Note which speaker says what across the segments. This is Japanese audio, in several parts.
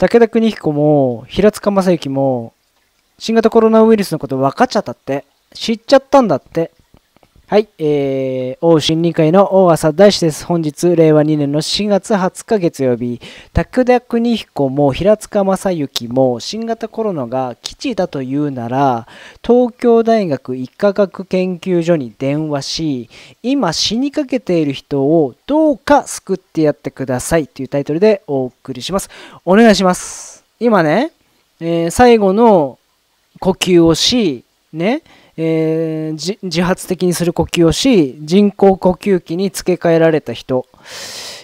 Speaker 1: 武田邦彦も平塚正幸も新型コロナウイルスのこと分かっちゃったって。知っちゃったんだって。はい、えー、王審議会の大浅大志です。本日、令和2年の4月20日月曜日、拓田邦彦も平塚正幸も新型コロナが基地だというなら、東京大学医科学研究所に電話し、今死にかけている人をどうか救ってやってくださいというタイトルでお送りします。お願いします。今ね、えー、最後の呼吸をし、ね、えー、自発的にする呼吸をし人工呼吸器に付け替えられた人、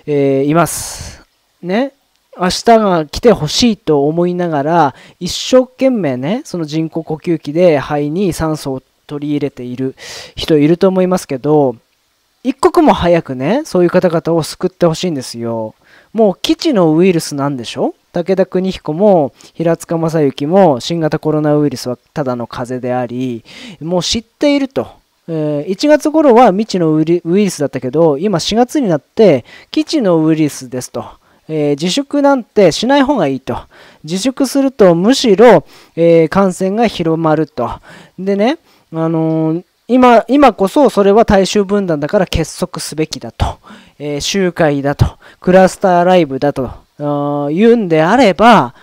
Speaker 1: えー、います。ね明日が来てほしいと思いながら一生懸命ねその人工呼吸器で肺に酸素を取り入れている人いると思いますけど一刻も早くねそういう方々を救ってほしいんですよ。もう基地のウイルスなんでしょ武田邦彦も平塚正幸も新型コロナウイルスはただの風邪でありもう知っていると、え1月頃は未知のウイルスだったけど今4月になって基地のウイルスですと、えー、自粛なんてしない方がいいと自粛するとむしろ、えー、感染が広まるとでねあのー今、今こそそれは大衆分断だから結束すべきだと、えー、集会だと、クラスターライブだと、言うんであれば、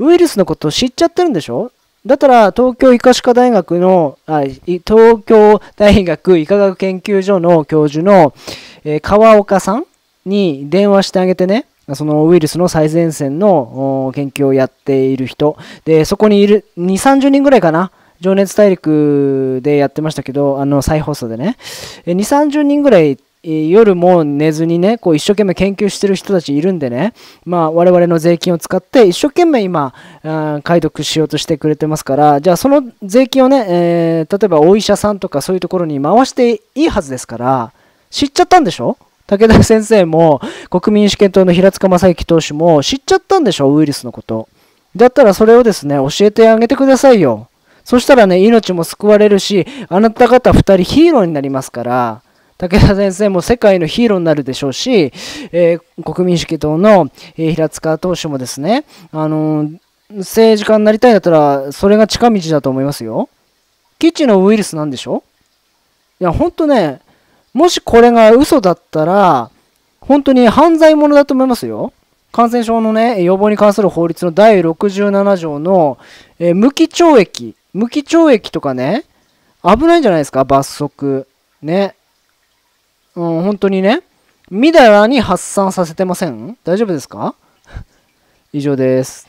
Speaker 1: ウイルスのことを知っちゃってるんでしょだったら、東京医科歯科大学の、あ東京大学医科学研究所の教授の、えー、川岡さんに電話してあげてね、そのウイルスの最前線の研究をやっている人。で、そこにいる2、30人ぐらいかな。情熱大陸でやってましたけど、あの、再放送でね、2、30人ぐらい夜も寝ずにね、こう一生懸命研究してる人たちいるんでね、まあ我々の税金を使って一生懸命今、解読しようとしてくれてますから、じゃあその税金をね、えー、例えばお医者さんとかそういうところに回していいはずですから、知っちゃったんでしょ武田先生も国民主権党の平塚正幸党首も知っちゃったんでしょウイルスのこと。だったらそれをですね、教えてあげてくださいよ。そしたらね、命も救われるし、あなた方2人ヒーローになりますから、武田先生も世界のヒーローになるでしょうし、えー、国民主義党の平塚党首もですね、あのー、政治家になりたいんだったら、それが近道だと思いますよ。基地のウイルスなんでしょいや、ほんとね、もしこれが嘘だったら、本当に犯罪者だと思いますよ。感染症のね、予防に関する法律の第67条の、えー、無期懲役無期懲役とかね、危ないんじゃないですか罰則。ね。うん、本当にね。みだらに発散させてません大丈夫ですか 以上です。